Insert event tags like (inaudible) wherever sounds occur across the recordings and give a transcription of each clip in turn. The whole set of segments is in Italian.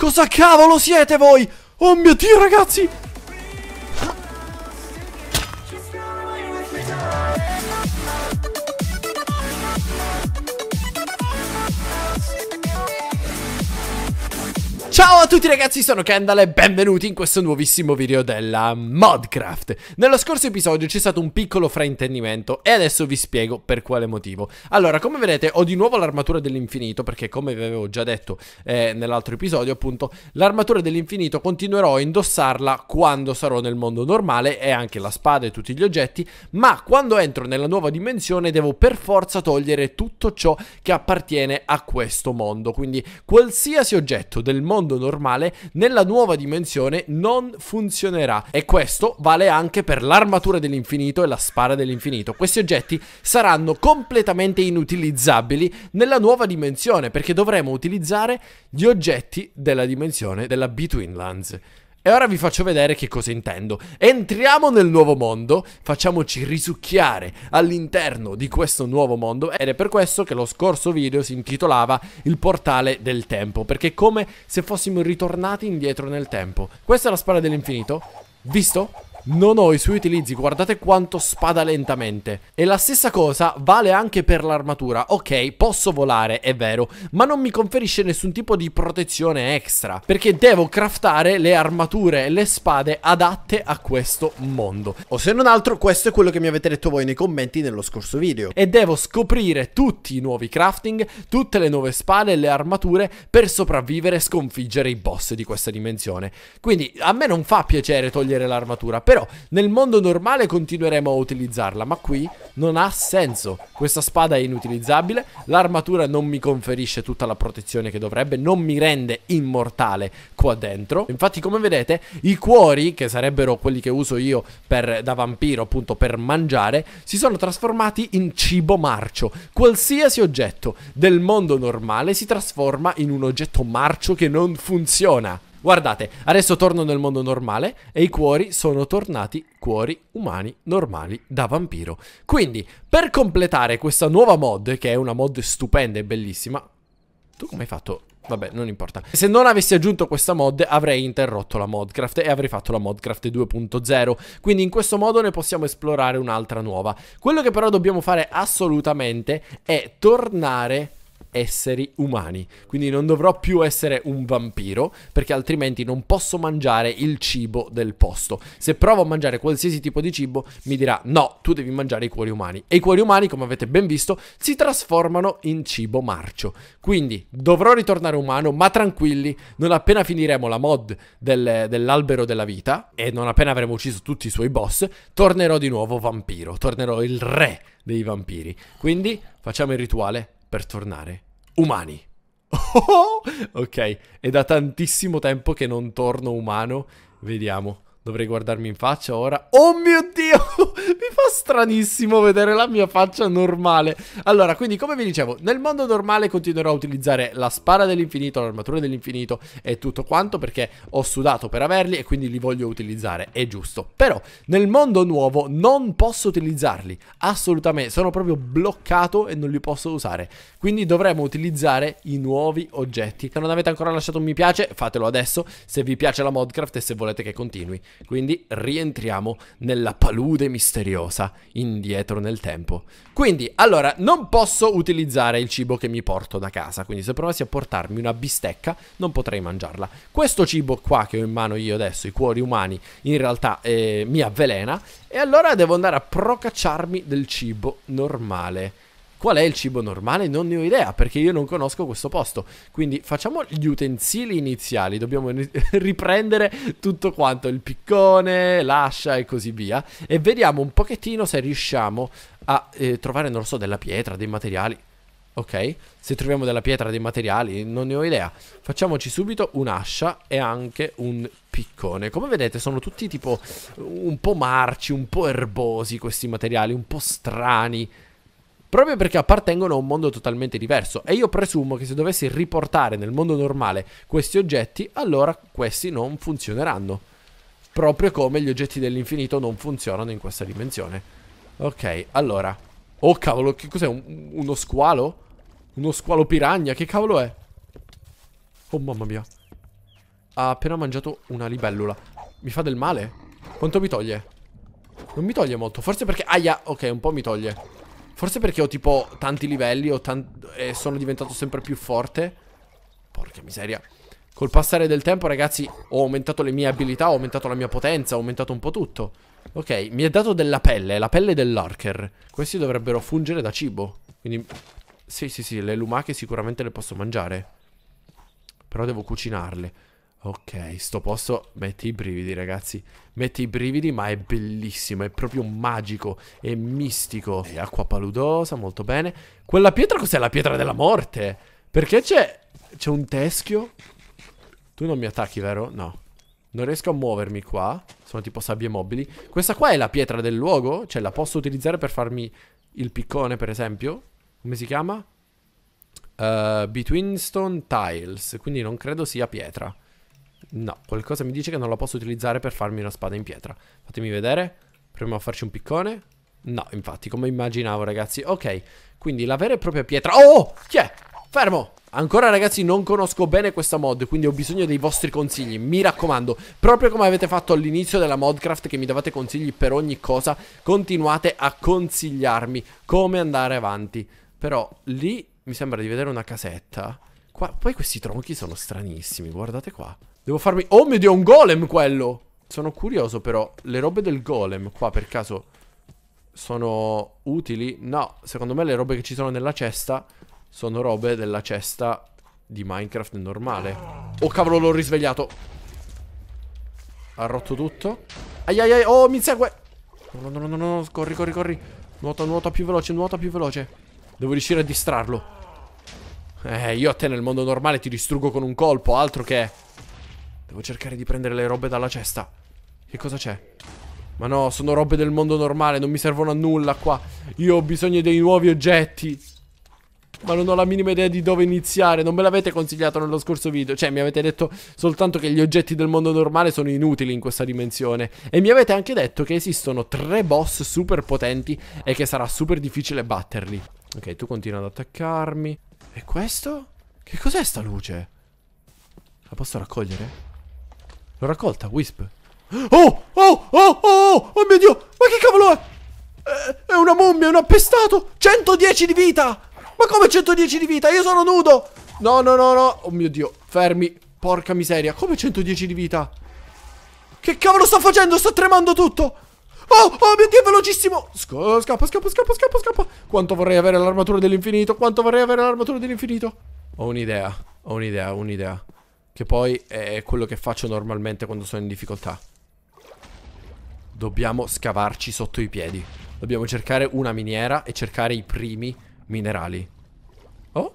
Cosa cavolo siete voi? Oh mio Dio, ragazzi! Ciao a tutti ragazzi, sono Kendall e benvenuti in questo nuovissimo video della Modcraft. Nello scorso episodio c'è stato un piccolo fraintendimento e adesso vi spiego per quale motivo. Allora, come vedete ho di nuovo l'armatura dell'infinito perché come vi avevo già detto eh, nell'altro episodio appunto, l'armatura dell'infinito continuerò a indossarla quando sarò nel mondo normale e anche la spada e tutti gli oggetti, ma quando entro nella nuova dimensione devo per forza togliere tutto ciò che appartiene a questo mondo. Quindi qualsiasi oggetto del mondo mondo normale, nella nuova dimensione non funzionerà. E questo vale anche per l'armatura dell'infinito e la spara dell'infinito. Questi oggetti saranno completamente inutilizzabili nella nuova dimensione, perché dovremo utilizzare gli oggetti della dimensione della Betweenlands. E ora vi faccio vedere che cosa intendo. Entriamo nel nuovo mondo, facciamoci risucchiare all'interno di questo nuovo mondo ed è per questo che lo scorso video si intitolava Il portale del tempo, perché è come se fossimo ritornati indietro nel tempo. Questa è la spada dell'infinito, visto? non ho i suoi utilizzi, guardate quanto spada lentamente. E la stessa cosa vale anche per l'armatura. Ok, posso volare, è vero, ma non mi conferisce nessun tipo di protezione extra, perché devo craftare le armature e le spade adatte a questo mondo. O se non altro, questo è quello che mi avete detto voi nei commenti nello scorso video. E devo scoprire tutti i nuovi crafting, tutte le nuove spade e le armature per sopravvivere e sconfiggere i boss di questa dimensione. Quindi a me non fa piacere togliere l'armatura, però però nel mondo normale continueremo a utilizzarla, ma qui non ha senso. Questa spada è inutilizzabile, l'armatura non mi conferisce tutta la protezione che dovrebbe, non mi rende immortale qua dentro. Infatti come vedete i cuori, che sarebbero quelli che uso io per, da vampiro appunto per mangiare, si sono trasformati in cibo marcio. Qualsiasi oggetto del mondo normale si trasforma in un oggetto marcio che non funziona. Guardate, adesso torno nel mondo normale e i cuori sono tornati cuori umani normali da vampiro. Quindi, per completare questa nuova mod, che è una mod stupenda e bellissima, tu come hai fatto? Vabbè, non importa. Se non avessi aggiunto questa mod, avrei interrotto la modcraft e avrei fatto la modcraft 2.0. Quindi in questo modo ne possiamo esplorare un'altra nuova. Quello che però dobbiamo fare assolutamente è tornare esseri umani. Quindi non dovrò più essere un vampiro, perché altrimenti non posso mangiare il cibo del posto. Se provo a mangiare qualsiasi tipo di cibo, mi dirà no, tu devi mangiare i cuori umani. E i cuori umani, come avete ben visto, si trasformano in cibo marcio. Quindi dovrò ritornare umano, ma tranquilli, non appena finiremo la mod del, dell'albero della vita, e non appena avremo ucciso tutti i suoi boss, tornerò di nuovo vampiro, tornerò il re dei vampiri. Quindi facciamo il rituale per tornare umani. (laughs) ok, è da tantissimo tempo che non torno umano. Vediamo. Dovrei guardarmi in faccia ora. Oh mio Dio! (laughs) Mi fa stranissimo vedere la mia faccia normale. Allora, quindi come vi dicevo, nel mondo normale continuerò a utilizzare la spara dell'infinito, l'armatura dell'infinito e tutto quanto perché ho sudato per averli e quindi li voglio utilizzare, è giusto. Però nel mondo nuovo non posso utilizzarli, assolutamente. Sono proprio bloccato e non li posso usare. Quindi dovremo utilizzare i nuovi oggetti. Se non avete ancora lasciato un mi piace, fatelo adesso se vi piace la modcraft e se volete che continui. Quindi rientriamo nella palude misteriosa, indietro nel tempo. Quindi, allora, non posso utilizzare il cibo che mi porto da casa, quindi se provassi a portarmi una bistecca non potrei mangiarla. Questo cibo qua che ho in mano io adesso, i cuori umani, in realtà eh, mi avvelena e allora devo andare a procacciarmi del cibo normale. Qual è il cibo normale? Non ne ho idea perché io non conosco questo posto. Quindi facciamo gli utensili iniziali. Dobbiamo (laughs) riprendere tutto quanto, il piccone, l'ascia e così via. E vediamo un pochettino se riusciamo a eh, trovare, non lo so, della pietra, dei materiali. Ok? Se troviamo della pietra, dei materiali, non ne ho idea. Facciamoci subito un'ascia e anche un piccone. Come vedete sono tutti tipo un po' marci, un po' erbosi questi materiali, un po' strani proprio perché appartengono a un mondo totalmente diverso e io presumo che se dovessi riportare nel mondo normale questi oggetti, allora questi non funzioneranno, proprio come gli oggetti dell'infinito non funzionano in questa dimensione. Ok, allora... Oh cavolo, che cos'è? Un, uno squalo? Uno squalo piragna? Che cavolo è? Oh mamma mia. Ha appena mangiato una libellula. Mi fa del male? Quanto mi toglie? Non mi toglie molto, forse perché... Aia, ok, un po' mi toglie. Forse perché ho tipo tanti livelli tan e sono diventato sempre più forte. Porca miseria. Col passare del tempo, ragazzi, ho aumentato le mie abilità, ho aumentato la mia potenza, ho aumentato un po' tutto. Ok, mi è dato della pelle, la pelle dell'archer. Questi dovrebbero fungere da cibo. Quindi, sì, sì, sì, le lumache sicuramente le posso mangiare. Però devo cucinarle. Ok, sto posto mette i brividi ragazzi, mette i brividi ma è bellissimo, è proprio magico, è mistico, E acqua paludosa, molto bene. Quella pietra cos'è? La pietra della morte? Perché c'è, c'è un teschio? Tu non mi attacchi vero? No. Non riesco a muovermi qua, sono tipo sabbie mobili. Questa qua è la pietra del luogo, cioè la posso utilizzare per farmi il piccone per esempio. Come si chiama? Uh, between stone tiles, quindi non credo sia pietra. No, qualcosa mi dice che non la posso utilizzare per farmi una spada in pietra. Fatemi vedere. Proviamo a farci un piccone. No, infatti, come immaginavo, ragazzi. Ok, quindi la vera e propria pietra... Oh, chi è? Fermo! Ancora ragazzi non conosco bene questa mod Quindi ho bisogno dei vostri consigli Mi raccomando Proprio come avete fatto all'inizio della modcraft Che mi davate consigli per ogni cosa Continuate a consigliarmi Come andare avanti Però lì mi sembra di vedere una casetta Qua, poi questi tronchi sono stranissimi, guardate qua. Devo farmi... Oh mio Dio, un golem quello! Sono curioso però, le robe del golem qua per caso sono utili? No, secondo me le robe che ci sono nella cesta sono robe della cesta di Minecraft normale. Oh cavolo, l'ho risvegliato. Ha rotto tutto. Aiaiai, ai ai, oh mi segue! No, no, no, no, no, corri, corri, corri. Nuota, nuota più veloce, nuota più veloce. Devo riuscire a distrarlo. Eh, io a te nel mondo normale ti distruggo con un colpo, altro che... Devo cercare di prendere le robe dalla cesta. Che cosa c'è? Ma no, sono robe del mondo normale, non mi servono a nulla qua. Io ho bisogno dei nuovi oggetti. Ma non ho la minima idea di dove iniziare. Non me l'avete consigliato nello scorso video. Cioè, mi avete detto soltanto che gli oggetti del mondo normale sono inutili in questa dimensione. E mi avete anche detto che esistono tre boss super potenti e che sarà super difficile batterli. Ok, tu continua ad attaccarmi. E questo? Che cos'è sta luce? La posso raccogliere? L'ho raccolta, Wisp. Oh, oh, oh, oh, oh, oh mio Dio! Ma che cavolo è? Eh, è una mummia, è un appestato! 110 di vita! Ma come 110 di vita? Io sono nudo! No, no, no, no! Oh mio Dio, fermi! Porca miseria, come 110 di vita? Che cavolo sta facendo? Sta tremando tutto! Oh, oh mio Dio, velocissimo Sc Scappa, scappa, scappa, scappa, scappa Quanto vorrei avere l'armatura dell'infinito Quanto vorrei avere l'armatura dell'infinito Ho un'idea, ho un'idea, ho un'idea Che poi è quello che faccio normalmente quando sono in difficoltà Dobbiamo scavarci sotto i piedi Dobbiamo cercare una miniera e cercare i primi minerali Oh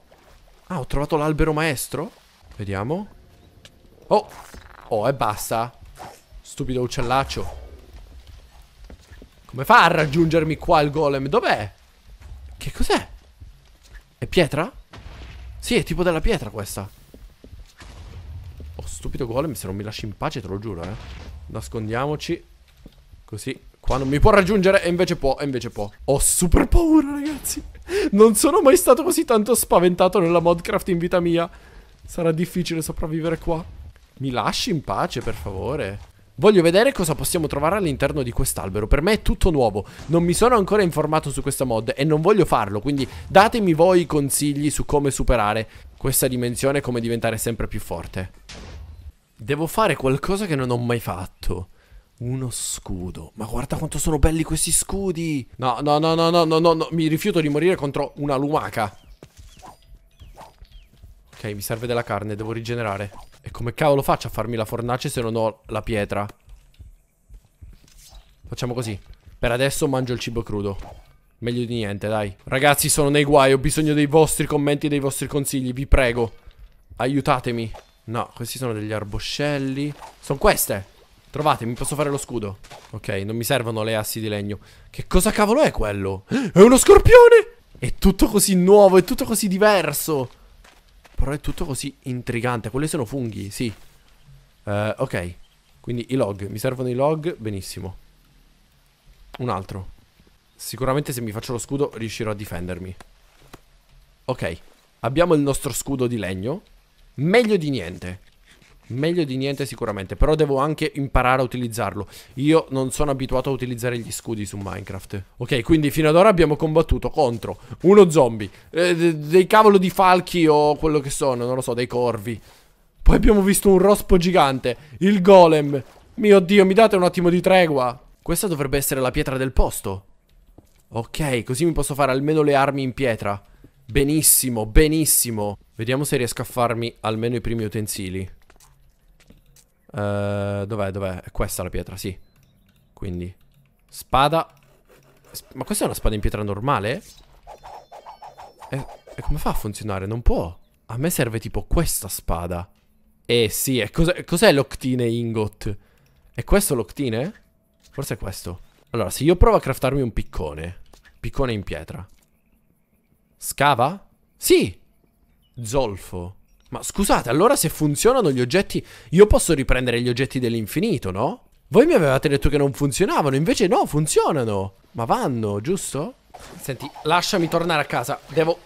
Ah, ho trovato l'albero maestro Vediamo Oh Oh, e basta Stupido uccellaccio come fa a raggiungermi qua il golem? Dov'è? Che cos'è? È pietra? Sì, è tipo della pietra questa. Oh, stupido golem, se non mi lasci in pace te lo giuro, eh. Nascondiamoci. Così. Qua non mi può raggiungere e invece può, e invece può. Ho super paura, ragazzi. Non sono mai stato così tanto spaventato nella modcraft in vita mia. Sarà difficile sopravvivere qua. Mi lasci in pace, per favore. Voglio vedere cosa possiamo trovare all'interno di quest'albero Per me è tutto nuovo Non mi sono ancora informato su questa mod E non voglio farlo Quindi datemi voi i consigli su come superare Questa dimensione e come diventare sempre più forte Devo fare qualcosa che non ho mai fatto uno scudo. Ma guarda quanto sono belli questi scudi. no, no, no, no, no, no, no. Mi rifiuto di morire contro una lumaca. Ok, mi serve della carne, devo rigenerare. E come cavolo faccio a farmi la fornace se non ho la pietra? Facciamo così. Per adesso mangio il cibo crudo. Meglio di niente, dai. Ragazzi, sono nei guai, ho bisogno dei vostri commenti e dei vostri consigli, vi prego. Aiutatemi. No, questi sono degli arboscelli. Sono queste. Trovatemi, posso fare lo scudo. Ok, non mi servono le assi di legno. Che cosa cavolo è quello? È uno scorpione! È tutto così nuovo, è tutto così diverso. Però è tutto così intrigante. Quelli sono funghi, sì. Uh, ok. Quindi i log. Mi servono i log. Benissimo. Un altro. Sicuramente se mi faccio lo scudo riuscirò a difendermi. Ok. Abbiamo il nostro scudo di legno. Meglio di niente. Meglio di niente sicuramente, però devo anche imparare a utilizzarlo. Io non sono abituato a utilizzare gli scudi su Minecraft. Ok, quindi fino ad ora abbiamo combattuto contro uno zombie, eh, dei cavolo di falchi o quello che sono, non lo so, dei corvi. Poi abbiamo visto un rospo gigante, il golem. Mio Dio, mi date un attimo di tregua. Questa dovrebbe essere la pietra del posto. Ok, così mi posso fare almeno le armi in pietra. Benissimo, benissimo. Vediamo se riesco a farmi almeno i primi utensili. Eh, dov'è, dov'è? È questa la pietra, sì. Quindi, spada. Ma questa è una spada in pietra normale? E, e come fa a funzionare? Non può. A me serve tipo questa spada. Eh sì, e cos'è, cos'è l'octine ingot? È questo l'octine? Forse è questo. Allora, se io provo a craftarmi un piccone. Piccone in pietra. Scava? Sì! Zolfo. Ma scusate, allora se funzionano gli oggetti, io posso riprendere gli oggetti dell'infinito, no? Voi mi avevate detto che non funzionavano, invece no, funzionano. Ma vanno, giusto? Senti, lasciami tornare a casa. Devo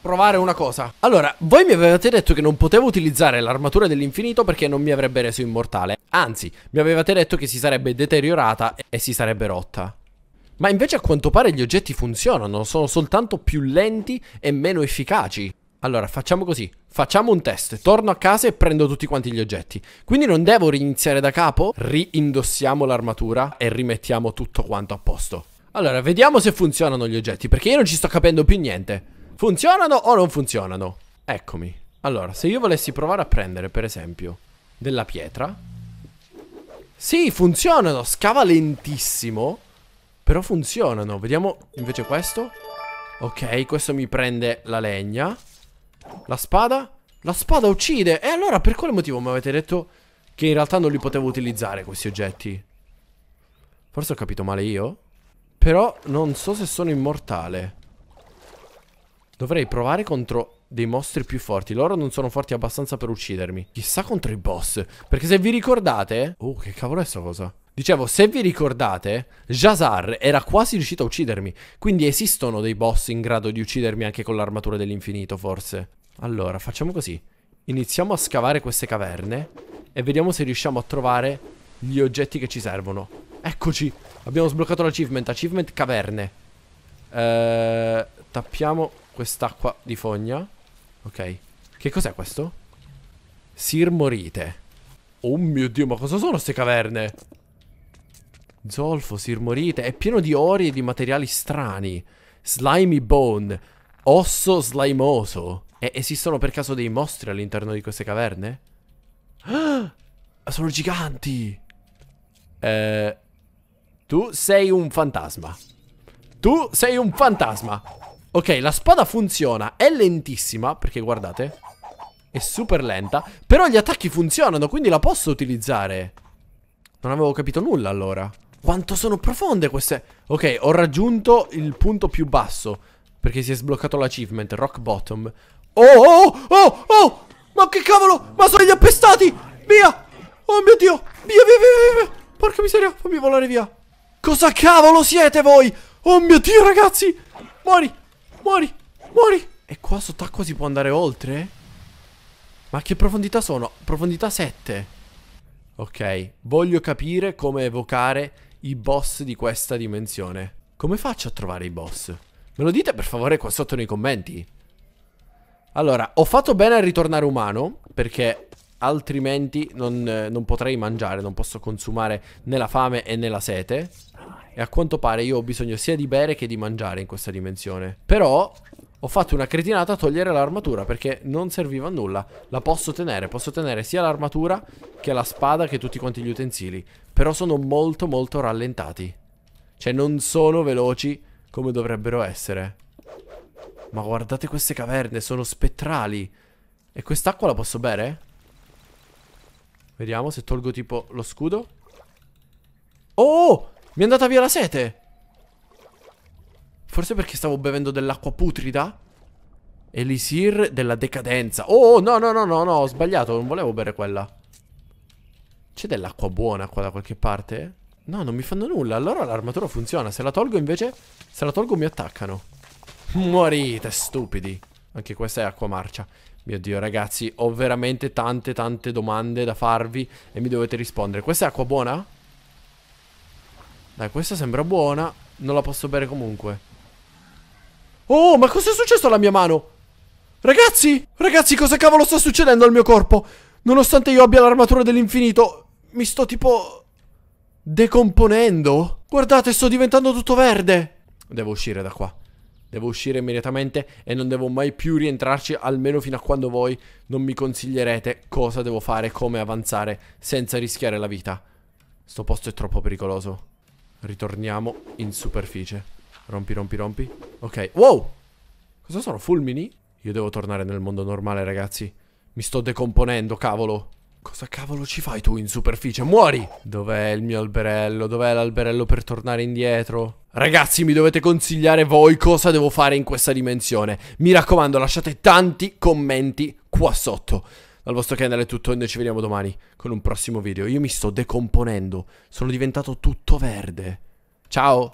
provare una cosa. Allora, voi mi avevate detto che non potevo utilizzare l'armatura dell'infinito perché non mi avrebbe reso immortale. Anzi, mi avevate detto che si sarebbe deteriorata e si sarebbe rotta. Ma invece a quanto pare gli oggetti funzionano, sono soltanto più lenti e meno efficaci. Allora, facciamo così. Facciamo un test, torno a casa e prendo tutti quanti gli oggetti. Quindi non devo riniziare da capo? Rindossiamo l'armatura e rimettiamo tutto quanto a posto. Allora, vediamo se funzionano gli oggetti, perché io non ci sto capendo più niente. Funzionano o non funzionano? Eccomi. Allora, se io volessi provare a prendere, per esempio, della pietra... Sì, funzionano! Scava lentissimo, però funzionano. Vediamo invece questo. Ok, questo mi prende la legna. La spada? La spada uccide! E allora per quale motivo mi avete detto che in realtà non li potevo utilizzare questi oggetti? Forse ho capito male io? Però non so se sono immortale. Dovrei provare contro dei mostri più forti. Loro non sono forti abbastanza per uccidermi. Chissà contro i boss. Perché se vi ricordate... Oh, che cavolo è sta cosa? Dicevo, se vi ricordate, Jazar era quasi riuscito a uccidermi. Quindi esistono dei boss in grado di uccidermi anche con l'armatura dell'infinito, forse. Allora, facciamo così. Iniziamo a scavare queste caverne e vediamo se riusciamo a trovare gli oggetti che ci servono. Eccoci! Abbiamo sbloccato l'achievement. Achievement caverne. Eh, tappiamo quest'acqua di fogna. Ok. Che cos'è questo? Sirmorite. Oh mio Dio, ma cosa sono queste caverne? Zolfo, sirmorite. È pieno di ori e di materiali strani. Slimy bone. Osso slimoso. E esistono per caso dei mostri all'interno di queste caverne? Ah! (gasps) Sono giganti! Eh, tu sei un fantasma. Tu sei un fantasma. Ok, la spada funziona. È lentissima, perché guardate. È super lenta. Però gli attacchi funzionano, quindi la posso utilizzare. Non avevo capito nulla allora. Quanto sono profonde queste... Ok, ho raggiunto il punto più basso. Perché si è sbloccato l'achievement, rock bottom. Oh, oh, oh, oh, oh! Ma che cavolo! Ma sono gli appestati! Via! Oh mio Dio! Via, via, via, via! Porca miseria, fammi volare via! Cosa cavolo siete voi? Oh mio Dio, ragazzi! Muori! Muori! Muori! E qua sott'acqua si può andare oltre? Ma che profondità sono? Profondità 7. Ok, voglio capire come evocare i boss di questa dimensione. Come faccio a trovare i boss? Me lo dite per favore qua sotto nei commenti. Allora, ho fatto bene a ritornare umano, perché altrimenti non, eh, non potrei mangiare, non posso consumare né la fame né la sete. E a quanto pare io ho bisogno sia di bere che di mangiare in questa dimensione. Però ho fatto una cretinata a togliere l'armatura perché non serviva a nulla. La posso tenere, posso tenere sia l'armatura che la spada che tutti quanti gli utensili. Però sono molto molto rallentati. Cioè non sono veloci come dovrebbero essere. Ma guardate queste caverne, sono spettrali. E quest'acqua la posso bere? Vediamo se tolgo tipo lo scudo. Oh! Mi è andata via la sete! Forse perché stavo bevendo dell'acqua putrida? Elisir della decadenza. Oh, no, no, no, no, no, ho sbagliato, non volevo bere quella. C'è dell'acqua buona qua da qualche parte? No, non mi fanno nulla, allora l'armatura funziona. Se la tolgo invece, se la tolgo mi attaccano. Morite, stupidi. Anche questa è acqua marcia. Mio Dio, ragazzi, ho veramente tante, tante domande da farvi e mi dovete rispondere. Questa è acqua buona? Dai, questa sembra buona. Non la posso bere comunque. Oh, ma cosa è successo alla mia mano? Ragazzi, ragazzi, cosa cavolo sta succedendo al mio corpo? Nonostante io abbia l'armatura dell'infinito, mi sto tipo... decomponendo? Guardate, sto diventando tutto verde. Devo uscire da qua. Devo uscire immediatamente e non devo mai più rientrarci, almeno fino a quando voi non mi consiglierete cosa devo fare, come avanzare senza rischiare la vita. Sto posto è troppo pericoloso. Ritorniamo in superficie. Rompi, rompi, rompi. Ok. Wow! Cosa sono? Fulmini? Io devo tornare nel mondo normale, ragazzi. Mi sto decomponendo, cavolo. Cosa cavolo ci fai tu in superficie? Muori! Dov'è il mio alberello? Dov'è l'alberello per tornare indietro? Ragazzi, mi dovete consigliare voi cosa devo fare in questa dimensione. Mi raccomando, lasciate tanti commenti qua sotto. Dal vostro canale è tutto noi ci vediamo domani con un prossimo video. Io mi sto decomponendo, sono diventato tutto verde. Ciao!